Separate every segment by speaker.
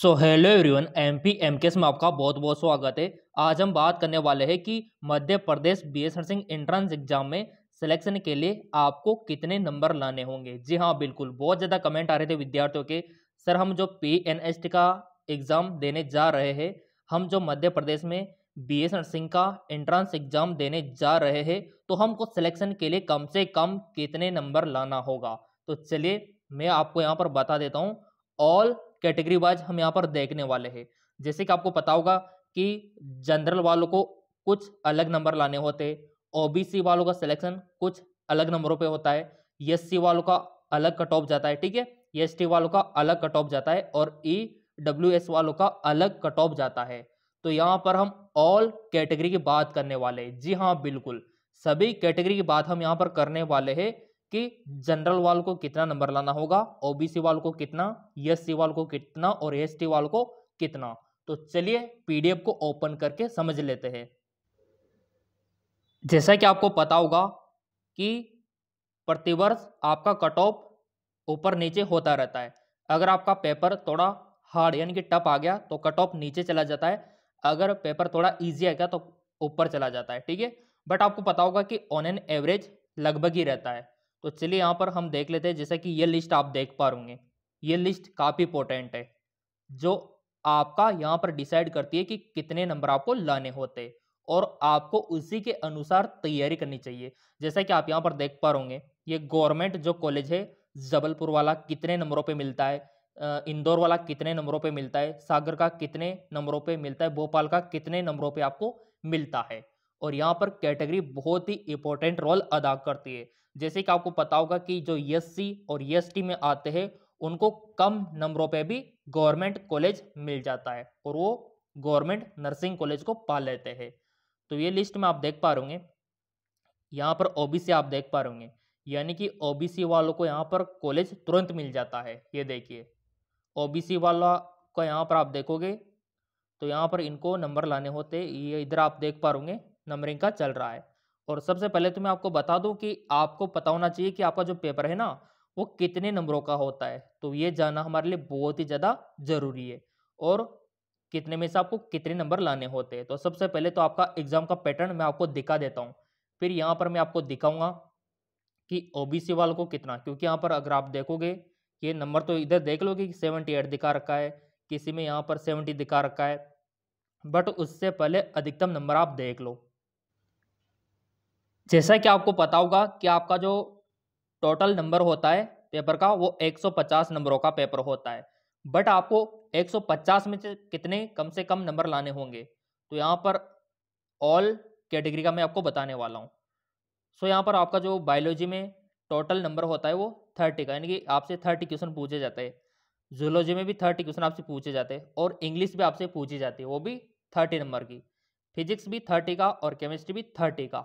Speaker 1: सो hello everyone MP MKS में आपका बहुत बहुत स्वागत है आज हम बात करने वाले हैं कि Madhya Pradesh B S nursing entrance exam में सिलेक्शन के लिए आपको कितने नंबर लाने होंगे जी हाँ बिल्कुल बहुत ज़्यादा कमेंट आ रहे थे विद्यार्थियों के सर हम जो पी एन एस टी का एग्ज़ाम देने जा रहे हैं हम जो मध्य प्रदेश में बी एस नर्सिंग का एंट्रेंस एग्ज़ाम देने जा रहे हैं तो हमको सिलेक्शन के लिए कम से कम कितने नंबर लाना होगा तो चलिए मैं आपको यहाँ पर बता देता हूँ ऑल कैटेगरी वाइज हम यहाँ पर देखने वाले हैं जैसे कि आपको पता होगा कि जनरल वालों को कुछ अलग नंबर लाने होते ओबीसी वालों का सिलेक्शन कुछ अलग नंबरों पे होता है एस वालों का अलग कट ऑफ जाता है ठीक है एस वालों का अलग कट ऑफ जाता है और ई e डब्ल्यू वालों का अलग कट ऑफ जाता है तो यहाँ पर हम ऑल कैटेगरी की बात करने वाले जी हाँ बिल्कुल सभी कैटेगरी की बात हम यहाँ पर करने वाले हैं कि जनरल वाल को कितना नंबर लाना होगा ओबीसी वाल को कितना एस सी वाल को कितना और एस टी वाल को कितना तो चलिए पीडीएफ को ओपन करके समझ लेते हैं जैसा कि आपको पता होगा कि प्रतिवर्ष आपका कट ऑफ ऊपर नीचे होता रहता है अगर आपका पेपर थोड़ा हार्ड यानी कि टफ आ गया तो कट ऑफ नीचे चला जाता है अगर पेपर थोड़ा ईजी आ गया तो ऊपर चला जाता है ठीक है बट आपको पता होगा कि ऑन एन एवरेज लगभग ही रहता है तो चलिए यहाँ पर हम देख लेते हैं जैसा कि ये लिस्ट आप देख पा रूंगे ये लिस्ट काफ़ी इंपोर्टेंट है जो आपका यहाँ पर डिसाइड करती है कि कितने नंबर आपको लाने होते और आपको उसी के अनुसार तैयारी करनी चाहिए जैसा कि आप यहाँ पर देख पा होंगे ये गवर्नमेंट जो कॉलेज है जबलपुर वाला कितने नंबरों पे मिलता है इंदौर वाला कितने नंबरों पे मिलता है सागर का कितने नंबरों पे मिलता है भोपाल का कितने नंबरों पे आपको मिलता है और यहाँ पर कैटेगरी बहुत ही इंपॉर्टेंट रोल अदा करती है जैसे कि आपको पता होगा कि जो एस e और एस e में आते हैं उनको कम नंबरों पे भी गवर्नमेंट कॉलेज मिल जाता है और वो गवर्नमेंट नर्सिंग कॉलेज को पा लेते हैं तो ये लिस्ट में आप देख पा रहे यहाँ पर ओ आप देख पा रहे यानी कि ओ वालों को यहाँ पर कॉलेज तुरंत मिल जाता है ये देखिए ओ वाला का यहाँ पर आप देखोगे तो यहाँ पर इनको नंबर लाने होते ये इधर आप देख पा रहे नंबरिंग का चल रहा है और सबसे पहले तो मैं आपको बता दूं कि आपको पता होना चाहिए कि आपका जो पेपर है ना वो कितने नंबरों का होता है तो ये जानना हमारे लिए बहुत ही ज़्यादा ज़रूरी है और कितने में से आपको कितने नंबर लाने होते हैं तो सबसे पहले तो आपका एग्जाम का पैटर्न मैं आपको दिखा देता हूँ फिर यहाँ पर मैं आपको दिखाऊंगा कि ओ वालों को कितना क्योंकि यहाँ पर अगर आप देखोगे ये नंबर तो इधर देख लो कि सेवेंटी एट दिखा रखा है किसी में यहाँ पर सेवेंटी दिखा रखा है बट उससे पहले अधिकतम नंबर आप देख लो
Speaker 2: जैसा कि आपको
Speaker 1: पता होगा कि आपका जो टोटल नंबर होता है पेपर का वो 150 नंबरों का पेपर होता है बट आपको 150 में से कितने कम से कम नंबर लाने होंगे तो यहाँ पर ऑल कैटेगरी का मैं आपको बताने वाला हूँ सो यहाँ पर आपका जो बायोलॉजी में टोटल नंबर होता है वो थर्टी का यानी कि आपसे थर्टी क्वेश्चन पूछे जाते हैं जूलॉजी में भी थर्टी क्वेश्चन आपसे पूछे जाते हैं और इंग्लिश भी आपसे पूछी जाती है वो भी थर्टी नंबर की फिजिक्स भी थर्टी का और केमिस्ट्री भी थर्टी का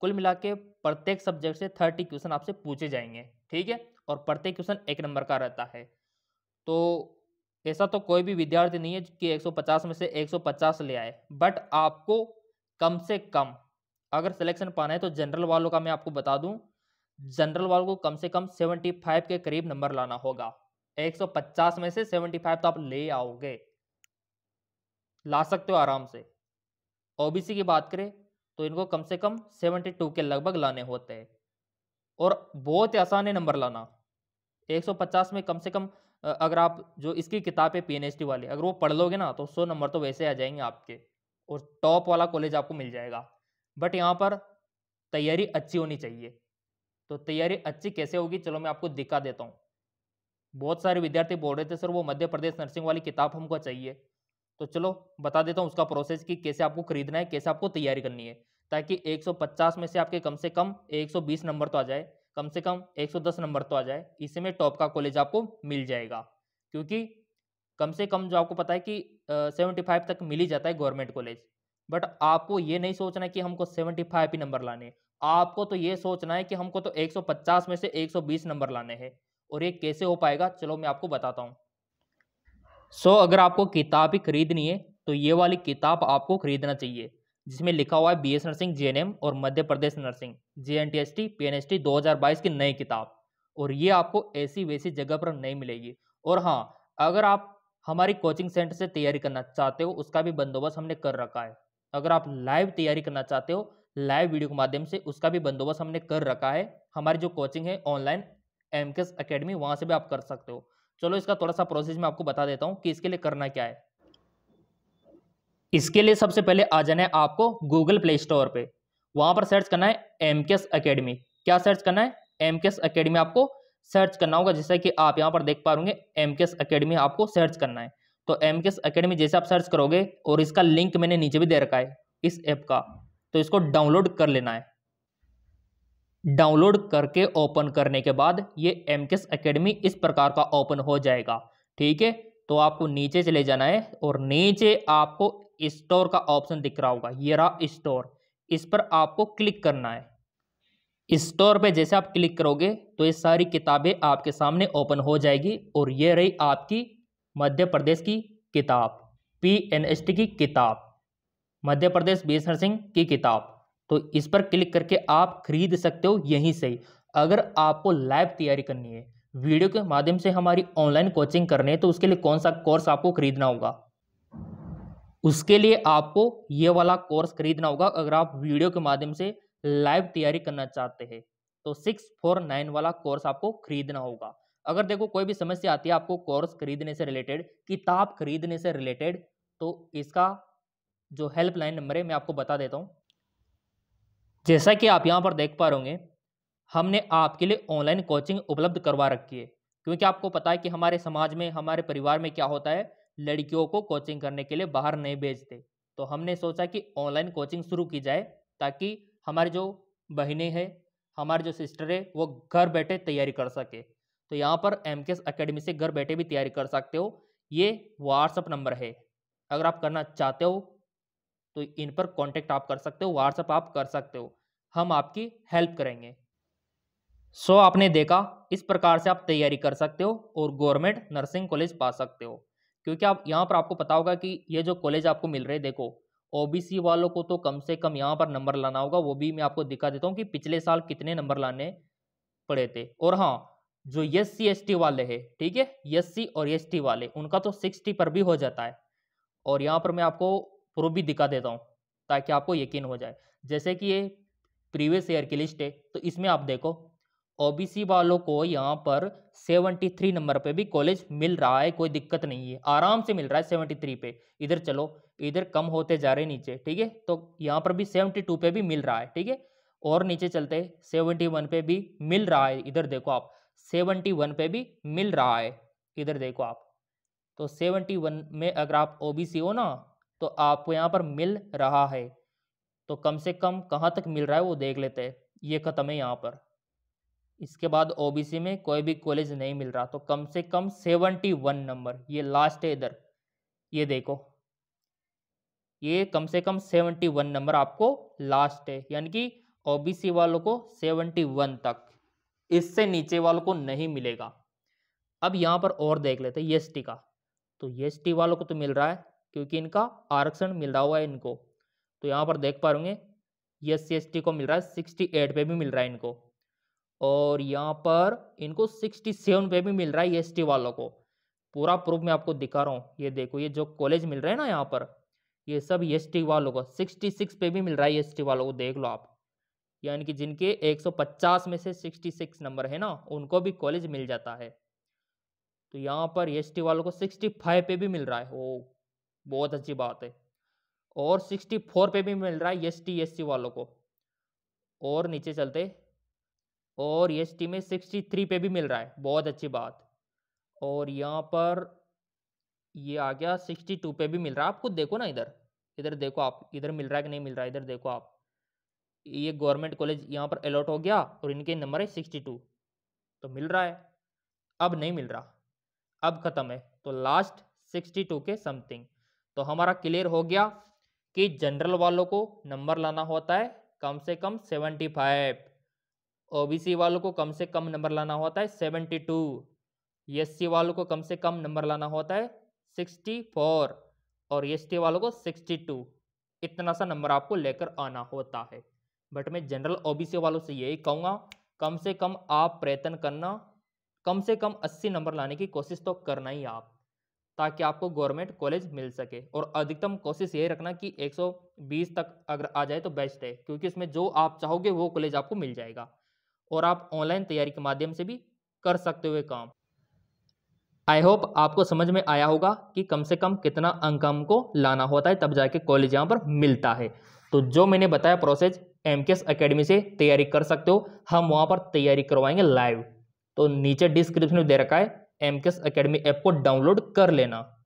Speaker 1: कुल मिला के प्रत्येक सब्जेक्ट से थर्टी क्वेश्चन आपसे पूछे जाएंगे ठीक है और प्रत्येक क्वेश्चन एक नंबर का रहता है तो ऐसा तो कोई भी विद्यार्थी नहीं है कि 150 में से 150 ले आए बट आपको कम से कम अगर सिलेक्शन पाना है तो जनरल वालों का मैं आपको बता दूं जनरल वालों को कम से कम 75 के करीब नंबर लाना होगा 150 में से 75 तो आप ले आओगे ला सकते हो आराम से ओबीसी की बात करें तो इनको कम से कम सेवेंटी टू के लगभग लाने होते हैं और बहुत ही आसान है नंबर लाना 150 में कम से कम अगर आप जो इसकी किताब है पी वाली अगर वो पढ़ लोगे ना तो 100 नंबर तो वैसे आ जाएंगे आपके और टॉप वाला कॉलेज आपको मिल जाएगा बट यहाँ पर तैयारी अच्छी होनी चाहिए तो तैयारी अच्छी कैसे होगी चलो मैं आपको दिखा देता हूँ बहुत सारे विद्यार्थी बोल रहे थे सर वो मध्य प्रदेश नर्सिंग वाली किताब हमको चाहिए तो चलो बता देता हूँ उसका प्रोसेस कि कैसे आपको खरीदना है कैसे आपको तैयारी करनी है ताकि 150 में से आपके कम से कम 120 नंबर तो आ जाए कम से कम 110 नंबर तो आ जाए इसी में टॉप का कॉलेज आपको मिल जाएगा क्योंकि कम से कम जो आपको पता है कि uh, फाइव तक मिल ही जाता है गवर्नमेंट कॉलेज बट आपको ये नहीं सोचना कि हमको 75 फाइव ही नंबर लाने आपको तो ये सोचना है कि हमको तो 150 में से 120 नंबर लाने हैं और ये कैसे हो पाएगा चलो मैं आपको बताता हूँ सो so, अगर आपको किताब ही खरीदनी है तो ये वाली किताब आपको खरीदना चाहिए जिसमें लिखा हुआ है बी एस नर्सिंग जे और Madhya Pradesh nursing J N T S T P N S T दो हज़ार बाईस की नई किताब और ये आपको ऐसी वैसी जगह पर नहीं मिलेगी और हाँ अगर आप हमारी कोचिंग सेंटर से तैयारी करना चाहते हो उसका भी बंदोबस्त हमने कर रखा है अगर आप लाइव तैयारी करना चाहते हो लाइव वीडियो के माध्यम से उसका भी बंदोबस्त हमने कर रखा है हमारी जो कोचिंग है online M K S academy वहाँ से भी आप कर सकते हो चलो इसका थोड़ा सा प्रोसेस मैं आपको बता देता हूँ कि इसके लिए करना क्या है इसके लिए सबसे पहले आ जाना है आपको गूगल प्ले स्टोर पे वहां पर सर्च करना है एम के एस अकेडमी क्या सर्च करना है एम के एस अकेडमी आपको सर्च करना होगा जैसे कि आप यहाँ पर देख पा रहे एम के एस अकेडमी आपको सर्च करना है तो एम के एस अकेडमी जैसे आप सर्च करोगे और इसका लिंक मैंने नीचे भी दे रखा है इस ऐप का तो इसको डाउनलोड कर लेना है डाउनलोड करके ओपन करने के बाद ये एम के एस अकेडमी इस प्रकार का ओपन हो जाएगा ठीक है तो आपको नीचे चले जाना है और नीचे आपको स्टोर का ऑप्शन दिख रहा होगा ये रहा स्टोर इस पर आपको क्लिक करना है स्टोर पे जैसे आप क्लिक करोगे तो ये सारी किताबें आपके सामने ओपन हो जाएगी और ये रही आपकी मध्य प्रदेश की किताब पी एन एस टी की किताब मध्य प्रदेश बी सिंह की किताब तो इस पर क्लिक करके आप खरीद सकते हो यहीं से अगर आपको लाइव तैयारी करनी है वीडियो के माध्यम से हमारी ऑनलाइन कोचिंग करनी है तो उसके लिए कौन सा कोर्स आपको खरीदना होगा उसके लिए आपको ये वाला कोर्स खरीदना होगा अगर आप वीडियो के माध्यम से लाइव तैयारी करना चाहते हैं तो सिक्स फोर नाइन वाला कोर्स आपको खरीदना होगा अगर देखो कोई भी समस्या आती है आपको कोर्स खरीदने से रिलेटेड किताब खरीदने से रिलेटेड तो इसका जो हेल्पलाइन नंबर है मैं आपको बता देता हूँ जैसा कि आप यहाँ पर देख पा रहे हमने आपके लिए ऑनलाइन कोचिंग उपलब्ध करवा रखी है क्योंकि आपको पता है कि हमारे समाज में हमारे परिवार में क्या होता है लड़कियों को कोचिंग करने के लिए बाहर नहीं भेजते तो हमने सोचा कि ऑनलाइन कोचिंग शुरू की जाए ताकि हमारी जो बहनें हैं हमारे जो सिस्टर है वो घर बैठे तैयारी कर सके तो यहाँ पर एम के अकेडमी से घर बैठे भी तैयारी कर सकते हो ये व्हाट्सअप नंबर है अगर आप करना चाहते हो तो इन पर कांटेक्ट आप कर सकते हो व्हाट्सअप आप कर सकते हो हम आपकी हेल्प करेंगे सो so, आपने देखा इस प्रकार से आप तैयारी कर सकते हो और गवर्नमेंट नर्सिंग कॉलेज पा सकते हो क्योंकि आप यहाँ पर आपको पता होगा कि ये जो कॉलेज आपको मिल रहे देखो ओबीसी वालों को तो कम से कम यहाँ पर नंबर लाना होगा वो भी मैं आपको दिखा देता हूँ कि पिछले साल कितने नंबर लाने पड़े थे और हाँ जो एस सी वाले हैं ठीक है यस सी और एस वाले उनका तो सिक्सटी पर भी हो जाता है और यहाँ पर मैं आपको प्रूफ भी दिखा देता हूँ ताकि आपको यकीन हो जाए जैसे कि ये प्रीवियस ईयर की लिस्ट है तो इसमें आप देखो ओबीसी वालों को यहाँ पर 73 नंबर पे भी कॉलेज मिल रहा है कोई दिक्कत नहीं है आराम से मिल रहा है 73 पे इधर चलो इधर कम होते जा रहे नीचे ठीक है तो यहाँ पर भी 72 पे भी मिल रहा है ठीक है और नीचे चलते 71 पे भी मिल रहा है इधर देखो आप 71 पे भी मिल रहा है इधर देखो आप तो वन में अगर आप ओ हो ना तो आपको यहाँ पर मिल रहा है तो कम से कम कहाँ तक मिल रहा है वो देख लेते हैं ये खत्म है यहाँ पर इसके बाद ओबीसी में कोई भी कॉलेज नहीं मिल रहा तो कम से कम सेवेंटी वन नंबर ये लास्ट है इधर ये देखो ये कम से कम सेवेंटी वन नंबर आपको लास्ट है यानी कि ओबीसी वालों को सेवेंटी वन तक इससे नीचे वालों को नहीं मिलेगा अब यहाँ पर और देख लेते ये एस e का तो एस e वालों को तो मिल रहा है क्योंकि इनका आरक्षण मिल रहा हुआ है इनको तो यहाँ पर देख पा रहे एस टी e को मिल रहा है सिक्सटी एट पे भी मिल रहा है इनको और यहाँ पर इनको सिक्सटी सेवन पे भी मिल रहा है एस e वालों को पूरा प्रूफ मैं आपको दिखा रहा हूँ ये देखो ये जो कॉलेज मिल रहा है ना यहाँ पर ये सब एस e वालों को सिक्सटी सिक्स पे भी मिल रहा है एस e वालों को देख लो आप यानी कि जिनके 150 में से 66 नंबर है ना उनको भी कॉलेज मिल जाता है तो यहाँ पर एस वालों को फाइव पे भी मिल रहा है वो बहुत अच्छी बात है और फोर पे भी मिल रहा है एस टी वालों को और नीचे चलते और एस टी में सिक्सटी थ्री पे भी मिल रहा है बहुत अच्छी बात और यहाँ पर ये आ गया सिक्सटी टू पे भी मिल रहा है आप खुद देखो ना इधर इधर देखो आप इधर मिल रहा है कि नहीं मिल रहा है इधर देखो आप ये गवर्नमेंट कॉलेज यहाँ पर अलॉट हो गया और इनके नंबर है सिक्सटी टू तो मिल रहा है अब नहीं मिल रहा अब ख़त्म है तो लास्ट सिक्सटी टू के समथिंग तो हमारा क्लियर हो गया कि जनरल वालों को नंबर लाना होता है कम से कम सेवेंटी फाइव ओबीसी वालों को कम से कम नंबर लाना होता है सेवेंटी टू एस वालों को कम से कम नंबर लाना होता है सिक्सटी फोर और एस वालों को सिक्सटी टू इतना सा नंबर आपको लेकर आना होता है बट मैं जनरल ओबीसी वालों से यही कहूँगा कम से कम आप प्रयत्न करना कम से कम अस्सी नंबर लाने की कोशिश तो करना ही आप ताकि आपको गवर्नमेंट कॉलेज मिल सके और अधिकतम कोशिश यही रखना कि 120 तक अगर आ जाए तो बेस्ट है क्योंकि इसमें जो आप चाहोगे वो कॉलेज आपको मिल जाएगा और आप ऑनलाइन तैयारी के माध्यम से भी कर सकते हुए काम आई होप आपको समझ में आया होगा कि कम से कम कितना अंक हमको लाना होता है तब जाके कॉलेज यहाँ पर मिलता है तो जो मैंने बताया प्रोसेस एम के अकेडमी से तैयारी कर सकते हो हम वहाँ पर तैयारी करवाएंगे लाइव तो नीचे डिस्क्रिप्शन में दे रखा है एम के अकेडमी ऐप को डाउनलोड कर लेना